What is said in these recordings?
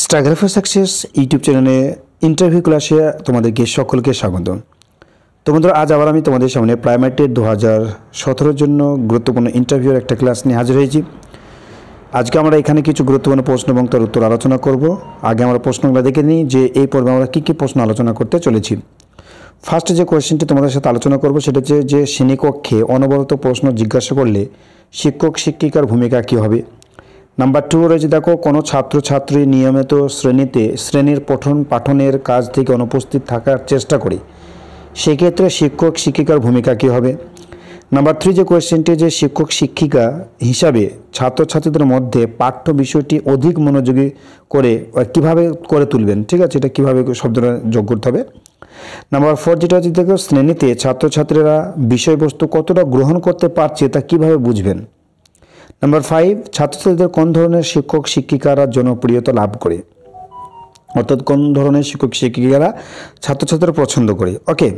struggle for success YouTube চ্যানেলে interview ক্লাসে তোমাদেরকে সকলকে স্বাগত তো বন্ধুরা আজ আবার আমি তোমাদের সামনে প্রাইমারিটের দু হাজার সতেরোর জন্য গুরুত্বপূর্ণ ইন্টারভিউর একটা ক্লাস নিয়ে হাজির হয়েছি আজকে আমরা এখানে কিছু গুরুত্বপূর্ণ প্রশ্ন এবং তার উত্তর আলোচনা করব আগে আমরা প্রশ্নগুলো দেখে নিই যে এই পর্বে আমরা কী কী প্রশ্ন আলোচনা করতে চলেছি ফার্স্ট যে কোয়েশ্চেনটি তোমাদের সাথে আলোচনা করব সেটা হচ্ছে যে শ্রেণীকক্ষে অনবরত প্রশ্ন জিজ্ঞাসা করলে শিক্ষক শিক্ষিকার ভূমিকা কী হবে নাম্বার টু রয়েছে দেখো কোনো ছাত্রছাত্রী নিয়মিত শ্রেণীতে শ্রেণীর পঠন পাঠনের কাজ থেকে অনুপস্থিত থাকার চেষ্টা করে সেক্ষেত্রে শিক্ষক শিক্ষিকার ভূমিকা কী হবে নাম্বার থ্রি যে কোয়েশ্চেনটি যে শিক্ষক শিক্ষিকা হিসাবে ছাত্রছাত্রীদের মধ্যে পাঠ্য বিষয়টি অধিক মনোযোগী করে কিভাবে করে তুলবেন ঠিক আছে এটা কীভাবে শব্দটা যোগ করতে হবে নাম্বার ফোর যেটা হচ্ছে দেখো শ্রেণীতে ছাত্রছাত্রীরা বিষয়বস্তু কতটা গ্রহণ করতে পারছে তা কিভাবে বুঝবেন নাম্বার ফাইভ ছাত্রছাত্রীদের কোন ধরনের শিক্ষক শিক্ষিকারা জনপ্রিয়তা লাভ করে অর্থাৎ কোন ধরনের শিক্ষক শিক্ষিকারা ছাত্রছাত্রীরা পছন্দ করে ওকে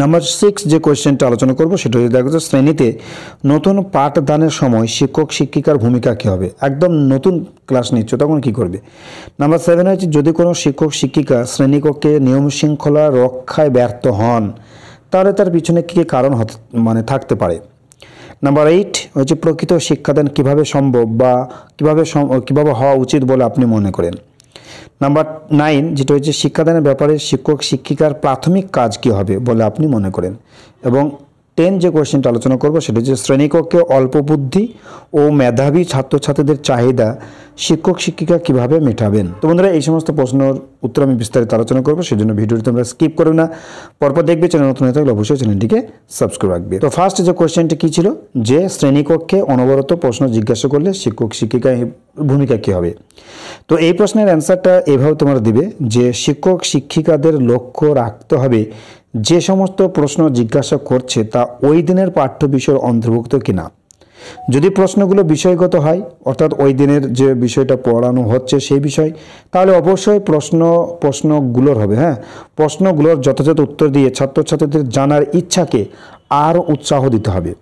নাম্বার সিক্স যে কোয়েশ্চেনটা আলোচনা করব সেটা হচ্ছে দেখা শ্রেণীতে নতুন পাঠদানের সময় শিক্ষক শিক্ষিকার ভূমিকা কী হবে একদম নতুন ক্লাস নিচ্ছ তখন কি করবে নাম্বার সেভেন হচ্ছে যদি কোনো শিক্ষক শিক্ষিকা শ্রেণীকক্ষে নিয়ম শৃঙ্খলা রক্ষায় ব্যর্থ হন তাহলে তার পিছনে কী কারণ মানে থাকতে পারে নাম্বার এইট হচ্ছে প্রকৃত শিক্ষাদান কিভাবে সম্ভব বা কিভাবে কিভাবে হওয়া উচিত বলে আপনি মনে করেন নাম্বার নাইন যেটা হচ্ছে শিক্ষাদানের ব্যাপারে শিক্ষক শিক্ষিকার প্রাথমিক কাজ কী হবে বলে আপনি মনে করেন এবং টেন যে কোয়েশ্চেনটা আলোচনা করবো সেটা হচ্ছে শ্রেণীকক্ষে অল্প বুদ্ধি ও মেধাবী ছাত্রছাত্রীদের চাহিদা শিক্ষক শিক্ষিকা কিভাবে মেটাবেন তো বন্ধুরা এই সমস্ত প্রশ্নের উত্তর আমি বিস্তারিত আলোচনা করবো সেজন্য জন্য ভিডিওটি তোমরা স্কিপ করো না পরপর দেখবে চ্যানেল নতুন থাকলে অবশ্যই চ্যানেলটিকে সাবস্ক্রাইব রাখবে তো ফার্স্ট যে কোয়েশ্চেনটি কী ছিল যে শ্রেণীকক্ষে অনবরত প্রশ্ন জিজ্ঞাসা করলে শিক্ষক শিক্ষিকা ভূমিকা কী হবে তো এই প্রশ্নের অ্যান্সারটা এভাবে তোমরা দিবে যে শিক্ষক শিক্ষিকাদের লক্ষ্য রাখতে হবে যে সমস্ত প্রশ্ন জিজ্ঞাসা করছে তা ওই দিনের পাঠ্য বিষয়ের অন্তর্ভুক্ত কিনা যদি প্রশ্নগুলো বিষয়গত হয় অর্থাৎ ওই দিনের যে বিষয়টা পড়ানো হচ্ছে সেই বিষয় তাহলে অবশ্যই প্রশ্ন প্রশ্নগুলোর হবে হ্যাঁ প্রশ্নগুলোর যথাযথ উত্তর দিয়ে ছাত্রছাত্রীদের জানার ইচ্ছাকে আরও উৎসাহ দিতে হবে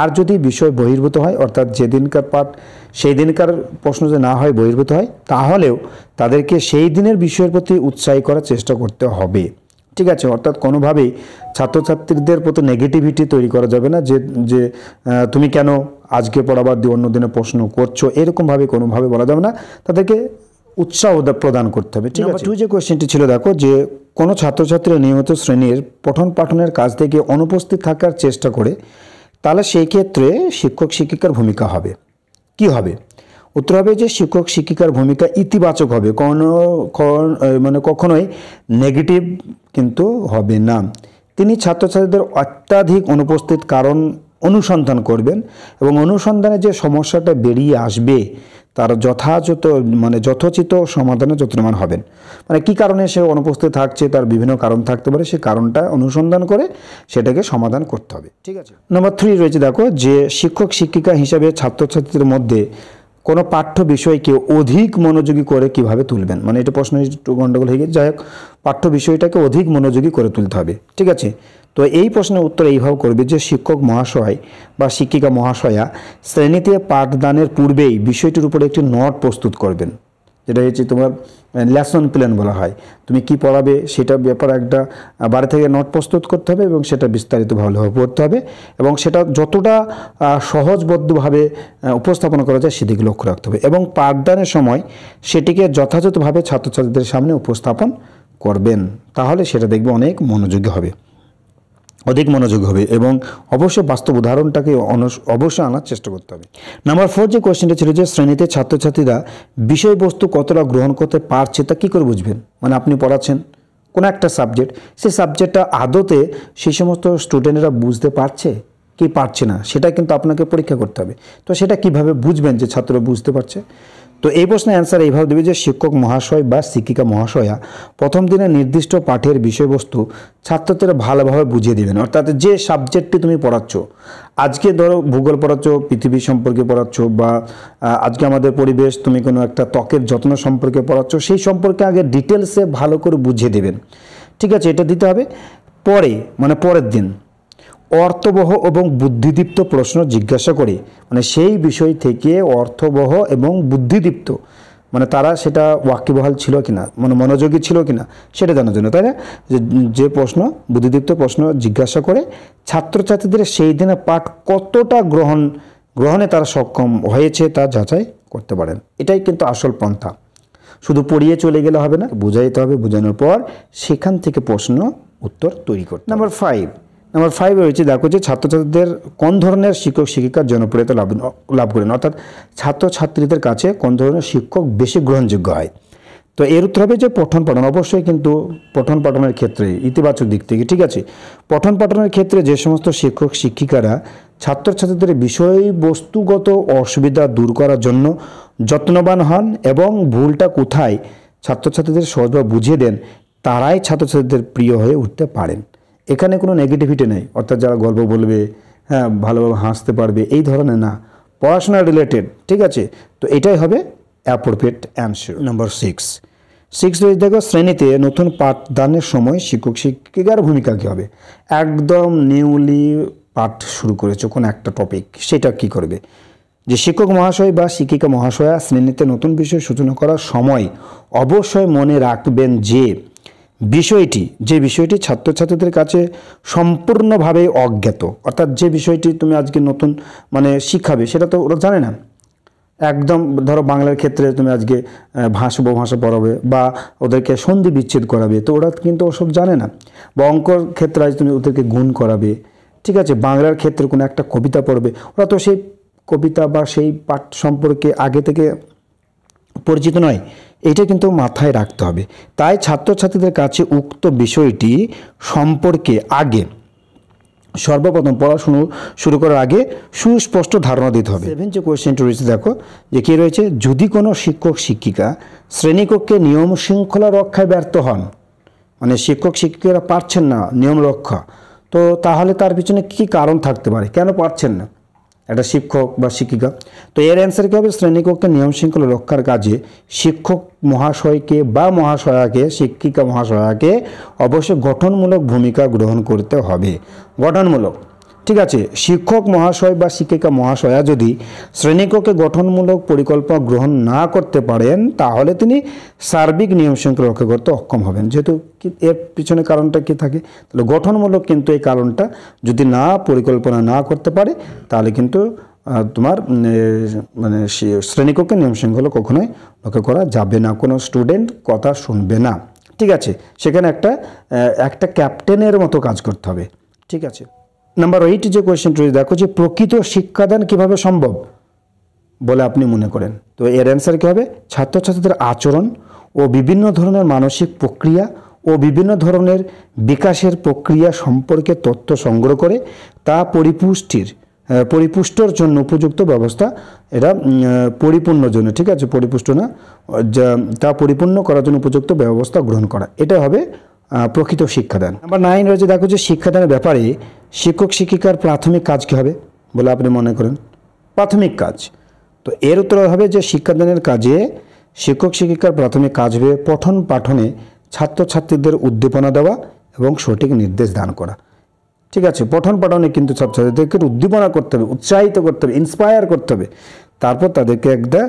আর যদি বিষয় বহির্ভূত হয় অর্থাৎ যেদিনকার পাঠ সেই দিনকার প্রশ্ন যদি না হয় বহির্ভূত হয় তাহলেও তাদেরকে সেই দিনের বিষয়ের প্রতি উৎসাহী করার চেষ্টা করতে হবে ঠিক আছে অর্থাৎ কোনোভাবেই ছাত্রছাত্রীদের প্রতি নেগেটিভিটি তৈরি করা যাবে না যে যে তুমি কেন আজকে পড়াবার দিয়ে অন্য দিনে প্রশ্ন করছো এরকমভাবে কোনোভাবে বলা যাবে না তাদেরকে উৎসাহ প্রদান করতে হবে ঠিক আছে টু যে কোয়েশ্চেনটি ছিল দেখো যে কোনো ছাত্রছাত্রী নিয়মিত শ্রেণীর পঠন পাঠনের কাজ থেকে অনুপস্থিত থাকার চেষ্টা করে তাহলে সেই ক্ষেত্রে শিক্ষক শিক্ষিকার ভূমিকা হবে কি হবে উত্তর হবে যে শিক্ষক শিক্ষিকার ভূমিকা ইতিবাচক হবে কোনো মানে কখনোই নেগেটিভ কিন্তু হবে না তিনি ছাত্রছাত্রীদের অত্যাধিক অনুপস্থিত কারণ অনুসন্ধান করবেন এবং অনুসন্ধানে যে সমস্যাটা বেরিয়ে আসবে তার যথাযথ মানে যথোচিত সমাধানে যত্নমান হবেন মানে কি কারণে সে অনুপস্থিত থাকছে তার বিভিন্ন কারণ থাকতে পারে সে কারণটা অনুসন্ধান করে সেটাকে সমাধান করতে হবে ঠিক আছে নম্বর থ্রি রয়েছে দেখো যে শিক্ষক শিক্ষিকা হিসাবে ছাত্রছাত্রীদের মধ্যে কোনো পাঠ্য বিষয়কে অধিক মনোযোগী করে কিভাবে তুলবেন মানে এটা প্রশ্ন একটু গণ্ডগোল হয়ে গেছে যাই হোক পাঠ্য বিষয়টাকে অধিক মনোযোগী করে তুলতে হবে ঠিক আছে তো এই প্রশ্নের উত্তর এইভাবে করবে যে শিক্ষক মহাশয় বা শিক্ষিকা মহাশয়া শ্রেণীতে পাঠদানের পূর্বেই বিষয়টির উপরে একটি নোট প্রস্তুত করবেন যেটা হচ্ছে তোমার লেসন প্ল্যান বলা হয় তুমি কি পড়াবে সেটা ব্যাপারে একটা বাড়ি থেকে নোট প্রস্তুত করতে হবে এবং সেটা বিস্তারিত ভালোভাবে পড়তে হবে এবং সেটা যতটা সহজবদ্ধভাবে উপস্থাপনা করা যায় সেদিকে লক্ষ্য রাখতে হবে এবং পাঠদানের সময় সেটিকে যথাযথভাবে ছাত্রছাত্রীদের সামনে উপস্থাপন করবেন তাহলে সেটা দেখবে অনেক মনোযোগী হবে অধিক মনোযোগ হবে এবং অবশ্য বাস্তব উদাহরণটাকে অবশ্যই আনার চেষ্টা করতে হবে নাম্বার ফোর যে কোয়েশ্চেনটা ছিল যে শ্রেণীতে ছাত্রছাত্রীরা বিষয়বস্তু কতটা গ্রহণ করতে পারছে তা কী করে বুঝবেন মানে আপনি পড়াচ্ছেন কোনো একটা সাবজেক্ট সেই সাবজেক্টটা আদতে সেই সমস্ত স্টুডেন্টরা বুঝতে পারছে কি পারছে না সেটা কিন্তু আপনাকে পরীক্ষা করতে হবে তো সেটা কিভাবে বুঝবেন যে ছাত্র বুঝতে পারছে তো এই প্রশ্নের অ্যান্সার এইভাবে দেবে যে শিক্ষক মহাশয় বা শিক্ষিকা মহাশয়া প্রথম দিনে নির্দিষ্ট পাঠের বিষয়বস্তু ছাত্রদের ভালোভাবে বুঝিয়ে দেবেন অর্থাৎ যে সাবজেক্টটি তুমি পড়াচ্ছ আজকে ধরো ভূগোল পড়াচ্ছ পৃথিবী সম্পর্কে পড়াচ্ছ বা আজকে আমাদের পরিবেশ তুমি কোনো একটা ত্বকের যত্ন সম্পর্কে পড়াচ্ছ সেই সম্পর্কে আগে ডিটেলসে ভালো করে বুঝিয়ে দেবেন ঠিক আছে এটা দিতে হবে পরে মানে পরের দিন অর্থবহ এবং বুদ্ধিদীপ্ত প্রশ্ন জিজ্ঞাসা করে মানে সেই বিষয় থেকে অর্থবহ এবং বুদ্ধিদীপ্ত মানে তারা সেটা ওয়াকিবহাল ছিল কিনা মানে মনোযোগী ছিল কিনা সেটা জানার জন্য তাই না যে প্রশ্ন বুদ্ধিদীপ্ত প্রশ্ন জিজ্ঞাসা করে ছাত্রছাত্রীদের সেই দিনে পাঠ কতটা গ্রহণ গ্রহণে তারা সক্ষম হয়েছে তা যাচাই করতে পারেন এটাই কিন্তু আসল পন্থা শুধু পড়িয়ে চলে গেলে হবে না বুঝাইতে হবে বোঝানোর পর সেখান থেকে প্রশ্ন উত্তর তৈরি করতে নাম্বার ফাইভ নাম্বার ফাইভ রয়েছে দেখো যে ছাত্রছাত্রীদের কোন ধরনের শিক্ষক শিক্ষিকার জনপ্রিয়তা লাভ লাভ করেন অর্থাৎ ছাত্রছাত্রীদের কাছে কোন ধরনের শিক্ষক বেশি গ্রহণযোগ্য হয় তো এর উত্তর হবে যে পঠন পাঠন অবশ্যই কিন্তু পঠন পাঠনের ক্ষেত্রে ইতিবাচক দিক থেকে ঠিক আছে পঠন পাঠনের ক্ষেত্রে যে সমস্ত শিক্ষক শিক্ষিকারা ছাত্রছাত্রীদের বিষয়বস্তুগত অসুবিধা দূর করার জন্য যত্নবান হন এবং ভুলটা কোথায় ছাত্রছাত্রীদের সহজভাবে বুঝিয়ে দেন তারাই ছাত্রছাত্রীদের প্রিয় হয়ে উঠতে পারেন এখানে কোনো নেগেটিভিটি নেই অর্থাৎ যারা গল্প বলবে হ্যাঁ ভালোভাবে হাসতে পারবে এই ধরনের না পড়াশোনা রিলেটেড ঠিক আছে তো এটাই হবে appropriate answer number six six রয়েছে দেখো শ্রেণীতে নতুন পাঠদানের সময় শিক্ষক শিক্ষিকার ভূমিকা কী হবে একদম নিউলি পাঠ শুরু করেছো কোনো একটা টপিক সেটা কি করবে যে শিক্ষক মহাশয় বা শিক্ষিকা মহাশয়া শ্রেণীতে নতুন বিষয় সূচনা করার সময় অবশ্যই মনে রাখবেন যে বিষয়টি যে বিষয়টি ছাত্রছাত্রীদের কাছে সম্পূর্ণভাবে অজ্ঞাত অর্থাৎ যে বিষয়টি তুমি আজকে নতুন মানে শিখাবে সেটা তো ওরা জানে না একদম ধরো বাংলার ক্ষেত্রে তুমি আজকে ভাষা উপভাষা পড়াবে বা ওদেরকে সন্ধি বিচ্ছেদ করাবে তো ওরা কিন্তু ওসব জানে না বা অঙ্কর ক্ষেত্রে আজ তুমি ওদেরকে গুণ করাবে ঠিক আছে বাংলার ক্ষেত্রে কোনো একটা কবিতা পড়বে ওরা তো সেই কবিতা বা সেই পাঠ সম্পর্কে আগে থেকে পরিচিত নয় এটা কিন্তু মাথায় রাখতে হবে তাই ছাত্রছাত্রীদের কাছে উক্ত বিষয়টি সম্পর্কে আগে সর্বপ্রথম পড়াশুনো শুরু করার আগে সুস্পষ্ট ধারণা দিতে হবে সেভেন যে কোয়েশ্চেনটি রয়েছে দেখো যে কী রয়েছে যদি কোনো শিক্ষক শিক্ষিকা শ্রেণীকক্ষে নিয়ম শৃঙ্খলা রক্ষায় ব্যর্থ হন মানে শিক্ষক শিক্ষিকারা পারছেন না নিয়ম রক্ষা তো তাহলে তার পিছনে কি কারণ থাকতে পারে কেন পারছেন না একটা শিক্ষক বা শিক্ষিকা তো এর অ্যান্সার কী হবে শ্রেণীকক্ষে নিয়ম শৃঙ্খলা রক্ষার কাজে শিক্ষক মহাশয়কে বা মহাশয়াকে শিক্ষিকা মহাশয়াকে অবশ্যই গঠনমূলক ভূমিকা গ্রহণ করতে হবে গঠনমূলক ঠিক আছে শিক্ষক মহাশয় বা শিক্ষিকা মহাশয়া যদি শ্রেণীকক্ষে গঠনমূলক পরিকল্পনা গ্রহণ না করতে পারেন তাহলে তিনি সার্বিক নিয়ম শৃঙ্খলা রক্ষা করতে অক্ষম হবেন যেহেতু এর পিছনে কারণটা কি থাকে তাহলে গঠনমূলক কিন্তু এই কারণটা যদি না পরিকল্পনা না করতে পারে তাহলে কিন্তু তোমার মানে শ্রেণীকক্ষে নিয়ম শৃঙ্খলা কখনোই লক্ষ্য করা যাবে না কোনো স্টুডেন্ট কথা শুনবে না ঠিক আছে সেখানে একটা একটা ক্যাপ্টেনের মতো কাজ করতে হবে ঠিক আছে নাম্বার এইট যে কোয়েশ্চেন রয়েছে দেখো যে প্রকৃত শিক্ষাদান কিভাবে সম্ভব বলে আপনি মনে করেন তো এর অ্যান্সার কী হবে ছাত্রছাত্রীদের আচরণ ও বিভিন্ন ধরনের মানসিক প্রক্রিয়া ও বিভিন্ন ধরনের বিকাশের প্রক্রিয়া সম্পর্কে তথ্য সংগ্রহ করে তা পরিপুষ্টির পরিপুষ্টর জন্য উপযুক্ত ব্যবস্থা এটা পরিপূর্ণ জন্য ঠিক আছে পরিপুষ্ট না যা তা পরিপূর্ণ করার জন্য উপযুক্ত ব্যবস্থা গ্রহণ করা এটা হবে প্রকৃত শিক্ষাদান নাম্বার নাইন রয়েছে দেখো যে শিক্ষাদানের ব্যাপারে শিক্ষক শিক্ষিকার প্রাথমিক কাজ কী হবে বলে আপনি মনে করেন প্রাথমিক কাজ তো এর উত্তর হবে যে শিক্ষাদানের কাজে শিক্ষক শিক্ষিকার প্রাথমিক কাজ হবে পঠন পাঠনে ছাত্রছাত্রীদের উদ্দীপনা দেওয়া এবং সঠিক নির্দেশ দান করা ঠিক আছে পঠন পাঠনে কিন্তু ছাত্রছাত্রীদেরকে উদ্দীপনা করতে হবে উৎসাহিত করতে হবে ইন্সপায়ার করতে হবে তারপর তাদেরকে একটা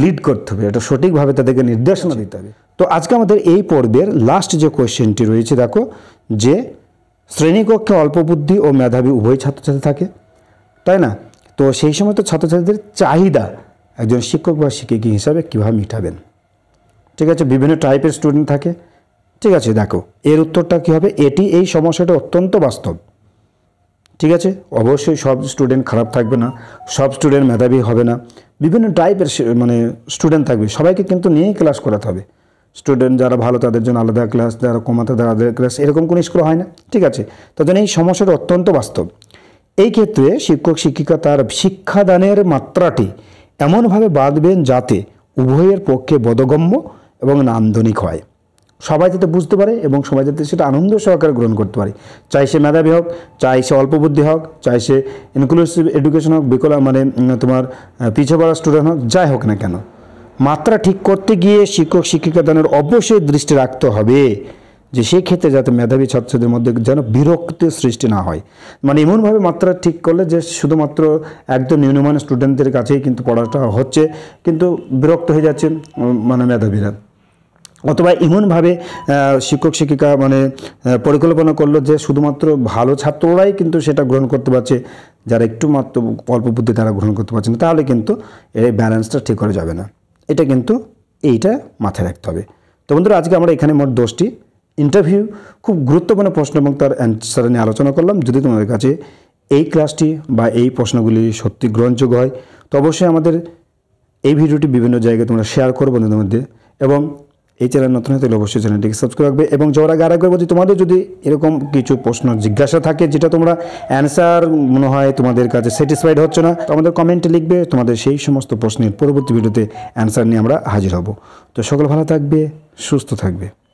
লিড করতে হবে এটা সঠিকভাবে তাদেরকে নির্দেশনা দিতে হবে তো আজকে আমাদের এই পর্বের লাস্ট যে কোয়েশ্চেনটি রয়েছে দেখো যে শ্রেণীকক্ষে অল্প বুদ্ধি ও মেধাবী উভয় ছাত্রছাত্রী থাকে তাই না তো সেই সময় তো ছাত্রছাত্রীদের চাহিদা একজন শিক্ষক বা শিক্ষিকী হিসাবে কীভাবে মিটাবেন ঠিক আছে বিভিন্ন টাইপের স্টুডেন্ট থাকে ঠিক আছে দেখো এর উত্তরটা কী হবে এটি এই সমস্যাটা অত্যন্ত বাস্তব ঠিক আছে অবশ্যই সব স্টুডেন্ট খারাপ থাকবে না সব স্টুডেন্ট মেধাবী হবে না বিভিন্ন টাইপের মানে স্টুডেন্ট থাকবে সবাইকে কিন্তু নিয়েই ক্লাস করাতে হবে স্টুডেন্ট যারা ভালো তাদের জন্য আলাদা ক্লাস যারা কমাতে তারা আলাদা ক্লাস এরকম কোনো স্কুল হয় না ঠিক আছে তার জন্য এই সমস্যাটা অত্যন্ত বাস্তব এই ক্ষেত্রে শিক্ষক শিক্ষিকা তার শিক্ষাদানের মাত্রাটি এমনভাবে বাঁধবেন যাতে উভয়ের পক্ষে বোধগম্য এবং নান্দনিক হয় সবাই যাতে বুঝতে পারে এবং সবাই যাতে সেটা আনন্দ সহকারে গ্রহণ করতে পারে চাই সে মেধাবী হোক চাই সে অল্প বুদ্ধি হোক চাই সে ইনক্লুসিভ এডুকেশন হোক বিকলা মানে তোমার পিছিয়ে পড়া স্টুডেন্ট হোক যাই হোক না কেন মাত্রা ঠিক করতে গিয়ে শিক্ষক শিক্ষিকাদানের অবশ্যই দৃষ্টি রাখতে হবে যে সেক্ষেত্রে যাতে মেধাবী ছাত্রদের মধ্যে যেন বিরক্তির সৃষ্টি না হয় মানে এমনভাবে মাত্রা ঠিক করলে যে শুধুমাত্র একদম নিম্নমানের স্টুডেন্টদের কাছেই কিন্তু পড়াটা হচ্ছে কিন্তু বিরক্ত হয়ে যাচ্ছে মানে মেধাবীরা অথবা এমনভাবে শিক্ষক শিক্ষিকা মানে পরিকল্পনা করলো যে শুধুমাত্র ভালো ছাত্ররাই কিন্তু সেটা গ্রহণ করতে পারছে যারা একটু মাত্র অল্প বুদ্ধি তারা গ্রহণ করতে পারছে না তাহলে কিন্তু এই ব্যালেন্সটা ঠিক করা যাবে না এটা কিন্তু এইটা মাথায় রাখতে হবে তো বন্ধুরা আজকে আমরা এখানে মোট দশটি ইন্টারভিউ খুব গুরুত্বপূর্ণ প্রশ্ন এবং তার অ্যান্সার নিয়ে আলোচনা করলাম যদি তোমাদের কাছে এই ক্লাসটি বা এই প্রশ্নগুলি সত্যি গ্রহণযোগ্য হয় তো অবশ্যই আমাদের এই ভিডিওটি বিভিন্ন জায়গায় তোমরা শেয়ার করো বন্ধুদের মধ্যে এবং এই চ্যানেল নতুন হয়ে তাহলে অবশ্যই চ্যানেলটিকে সাবস্ক্রাইব রাখবে এবং যাওয়ার আগে আরেকবার বলছি তোমাদের যদি এরকম কিছু প্রশ্ন জিজ্ঞাসা থাকে যেটা তোমরা অ্যান্সার মনে হয় তোমাদের কাছে স্যাটিসফাইড হচ্ছে না তো আমাদের কমেন্টে লিখবে তোমাদের সেই সমস্ত প্রশ্নের পরবর্তী ভিডিওতে অ্যান্সার নিয়ে আমরা হাজির হব তো সকল ভালো থাকবে সুস্থ থাকবে